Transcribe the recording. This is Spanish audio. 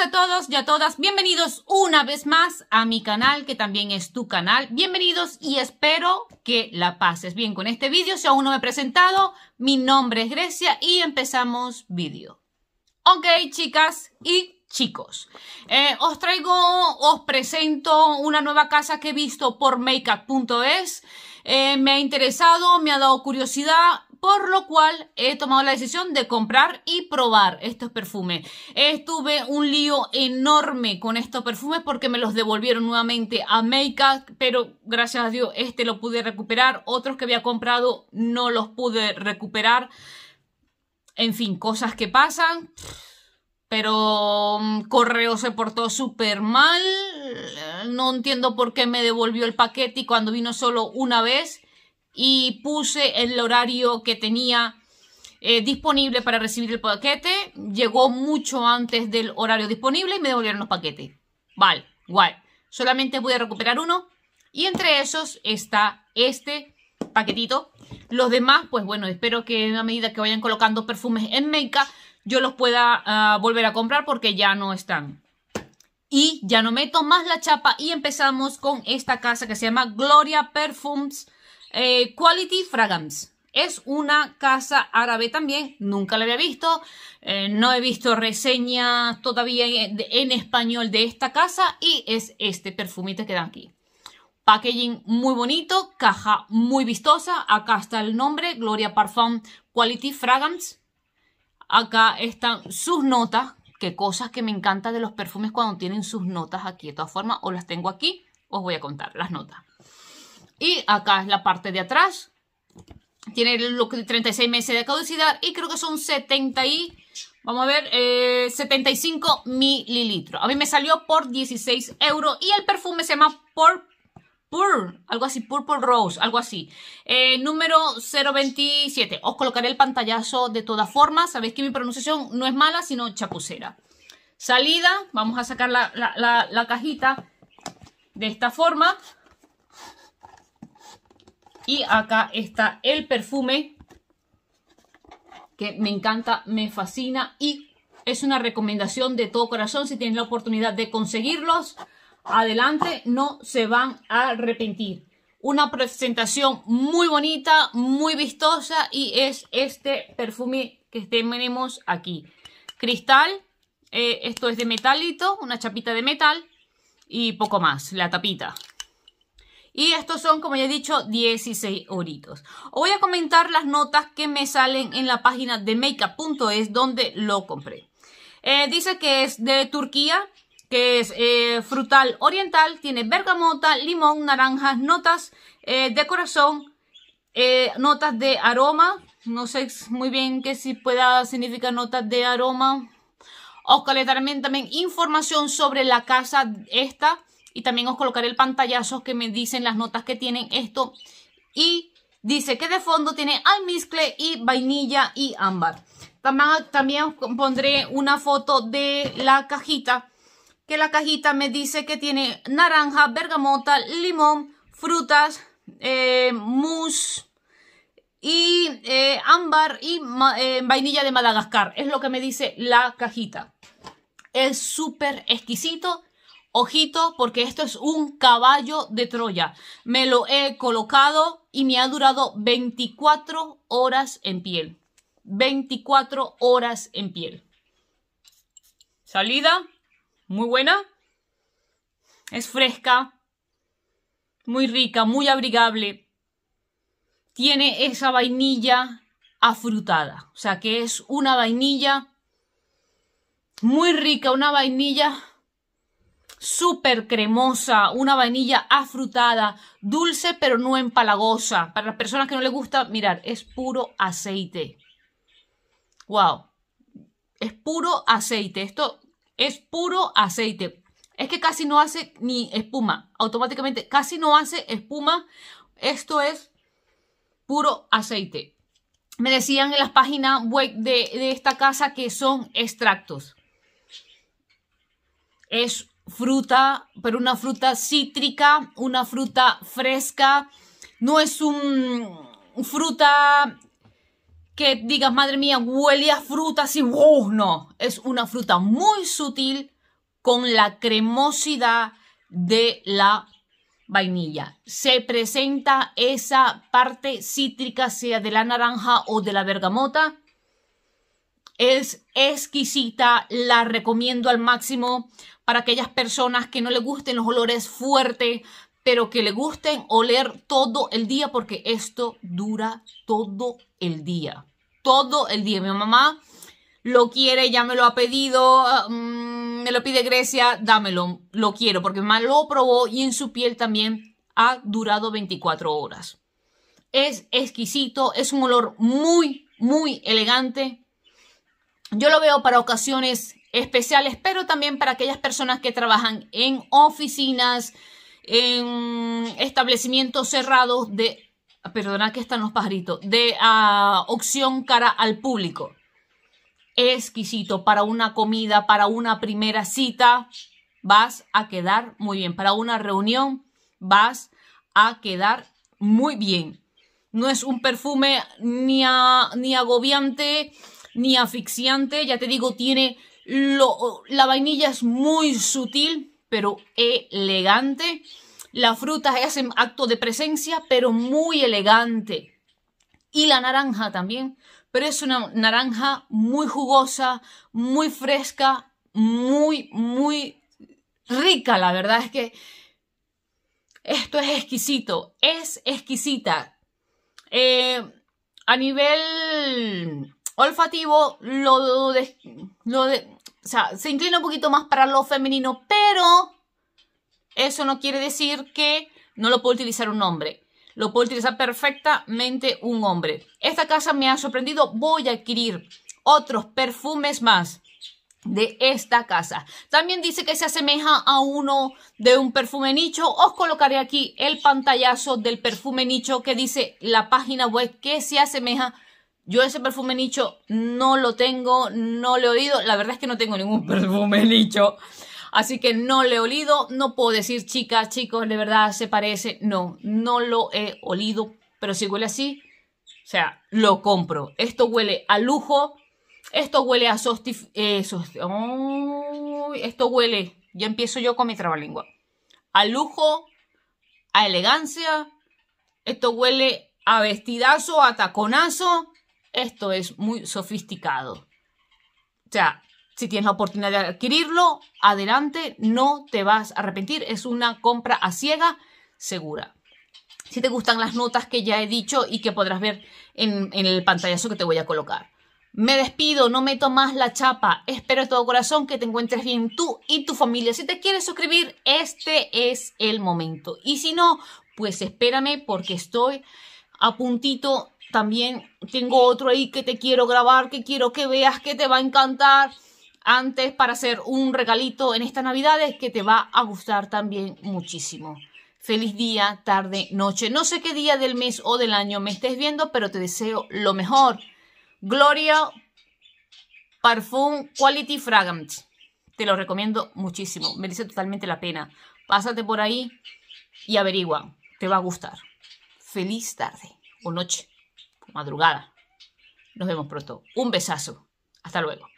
a todos y a todas. Bienvenidos una vez más a mi canal, que también es tu canal. Bienvenidos y espero que la pases bien con este vídeo. Si aún no me he presentado, mi nombre es Grecia y empezamos vídeo. Ok, chicas y chicos, eh, os traigo, os presento una nueva casa que he visto por makeup.es. Eh, me ha interesado, me ha dado curiosidad por lo cual he tomado la decisión de comprar y probar estos perfumes. Estuve un lío enorme con estos perfumes porque me los devolvieron nuevamente a Makeup, pero gracias a Dios este lo pude recuperar, otros que había comprado no los pude recuperar. En fin, cosas que pasan. Pero mm, correo se portó súper mal. No entiendo por qué me devolvió el paquete y cuando vino solo una vez y puse el horario que tenía eh, disponible para recibir el paquete. Llegó mucho antes del horario disponible y me devolvieron los paquetes. Vale, guay. Solamente voy a recuperar uno y entre esos está este paquetito. Los demás, pues bueno, espero que a medida que vayan colocando perfumes en Meika, yo los pueda ah, volver a comprar porque ya no están. Y ya no meto más la chapa y empezamos con esta casa que se llama Gloria Perfumes eh, Quality Fragrance Es una casa árabe también, nunca la había visto, eh, no he visto reseñas todavía en, español de esta casa y es este perfumito que dan aquí. Packaging muy bonito, caja muy vistosa, acá está el nombre, Gloria Parfum Quality Fragrance Acá están sus notas, qué cosas que me encantan de los perfumes cuando tienen sus notas aquí. De todas formas, o las tengo aquí, os voy a contar las notas. Y acá es la parte de atrás. Tiene 36 meses de caducidad y creo que son 70 y... Vamos a ver, 75 eh, mililitros. A mí me salió por 16 euros y el perfume se llama por algo así, Purple Rose, algo así. Eh, número 027. Os colocaré el pantallazo de todas formas. Sabéis que mi pronunciación no es mala, sino chapucera. Salida, vamos a sacar la cajita de esta forma. Y acá está el perfume que me encanta, me fascina y es una recomendación de todo corazón. Si tienen la oportunidad de conseguirlos, adelante, no se van a arrepentir. Una presentación muy bonita, muy vistosa y es este perfume que tenemos aquí. Cristal, eh, esto es de metalito, una chapita de metal y poco más, la tapita. Y estos son, como ya he dicho, 16 horitos. Voy a comentar las notas que me salen en la página de makeup.es donde lo compré. Eh, dice que es de Turquía, que es eh, frutal oriental, tiene bergamota, limón, naranjas, notas eh, de corazón, notas de aroma, no sé muy bien qué si pueda significar notas de aroma. Os le también, también información sobre la casa esta, y también os colocaré el pantallazo que me dicen las notas que tienen esto. Y dice que de fondo tiene almizcle y vainilla y ámbar. También, os pondré una foto de la cajita, que la cajita me dice que tiene naranja, bergamota, limón, frutas, eh, mousse y eh, ámbar y eh, vainilla de Madagascar. Es lo que me dice la cajita. Es súper exquisito Ojito, porque esto es un caballo de Troya. Me lo he colocado y me ha durado 24 horas en piel. 24 horas en piel. Salida, muy buena. Es fresca, muy rica, muy abrigable. Tiene esa vainilla afrutada. O sea que es una vainilla muy rica, una vainilla súper cremosa, una vainilla afrutada, dulce pero no empalagosa. Para las personas que no les gusta, mirar, es puro aceite. ¡Wow! Es puro aceite. Esto es puro aceite. Es que casi no hace ni espuma. Automáticamente, casi no hace espuma. Esto es puro aceite. Me decían en las páginas web de, de esta casa que son extractos. Es fruta, pero una fruta cítrica, una fruta fresca. No es un fruta que digas, madre mía, huele a fruta así, no. Es una fruta muy sutil con la cremosidad de la vainilla. Se presenta esa parte cítrica, sea de la naranja o de la bergamota, es exquisita, la recomiendo al máximo para aquellas personas que no le gusten los olores fuertes, pero que le gusten oler todo el día porque esto dura todo el día. Todo el día. Mi mamá lo quiere, ya me lo ha pedido, mm, me lo pide Grecia, dámelo, lo quiero porque mi mamá lo probó y en su piel también ha durado 24 horas. Es exquisito, es un olor muy, muy elegante yo lo veo para ocasiones especiales, pero también para aquellas personas que trabajan en oficinas, en establecimientos cerrados de, ah, perdona que están los pajaritos, de ah, opción cara al público. Exquisito para una comida, para una primera cita, vas a quedar muy bien. Para una reunión, vas a quedar muy bien. No es un perfume ni agobiante, ni asfixiante. Ya te digo, tiene lo, la vainilla es muy sutil, pero elegante. Las fruta hacen acto de presencia, pero muy elegante. Y la naranja también, pero es una naranja muy jugosa, muy fresca, muy, muy rica. La verdad es que esto es exquisito, es exquisita. Eh, a nivel olfativo lo, se inclina un poquito más para lo femenino, pero eso no quiere decir que no lo pueda utilizar un hombre. Lo puede utilizar perfectamente un hombre. Esta casa me ha sorprendido. Voy a adquirir otros perfumes más de esta casa. También dice que se asemeja a uno de un perfume nicho. Os colocaré aquí el pantallazo del perfume nicho que dice la página web que se asemeja yo ese perfume nicho no lo tengo, no lo he olido. La verdad es que no tengo ningún perfume nicho. Así que no le he olido. No puedo decir, chicas, chicos, de verdad se parece. No, no lo he olido. Pero si huele así, o sea, lo compro. Esto huele a lujo. Esto huele a sostif... Eh, esto huele... Ya empiezo yo con mi trabalengua. A lujo, a elegancia. Esto huele a vestidazo, a taconazo esto es muy sofisticado. O sea, si tienes la oportunidad de adquirirlo, adelante, no te vas a arrepentir. Es una compra a ciega segura. Si te gustan las notas que ya he dicho y que podrás ver en, el pantallazo que te voy a colocar. Me despido, no meto más la chapa. Espero de todo corazón que te encuentres bien tú y tu familia. Si te quieres suscribir, este es el momento. Y si no, pues espérame porque estoy a puntito también tengo otro ahí que te quiero grabar, que quiero que veas, que te va a encantar antes para hacer un regalito en estas navidades que te va a gustar también muchísimo. Feliz día, tarde, noche. No sé qué día del mes o del año me estés viendo, pero te deseo lo mejor. Gloria Parfum Quality Fragrance. Te lo recomiendo muchísimo. Merece totalmente la pena. Pásate por ahí y averigua. Te va a gustar. Feliz tarde o noche madrugada. Nos vemos pronto. Un besazo. Hasta luego.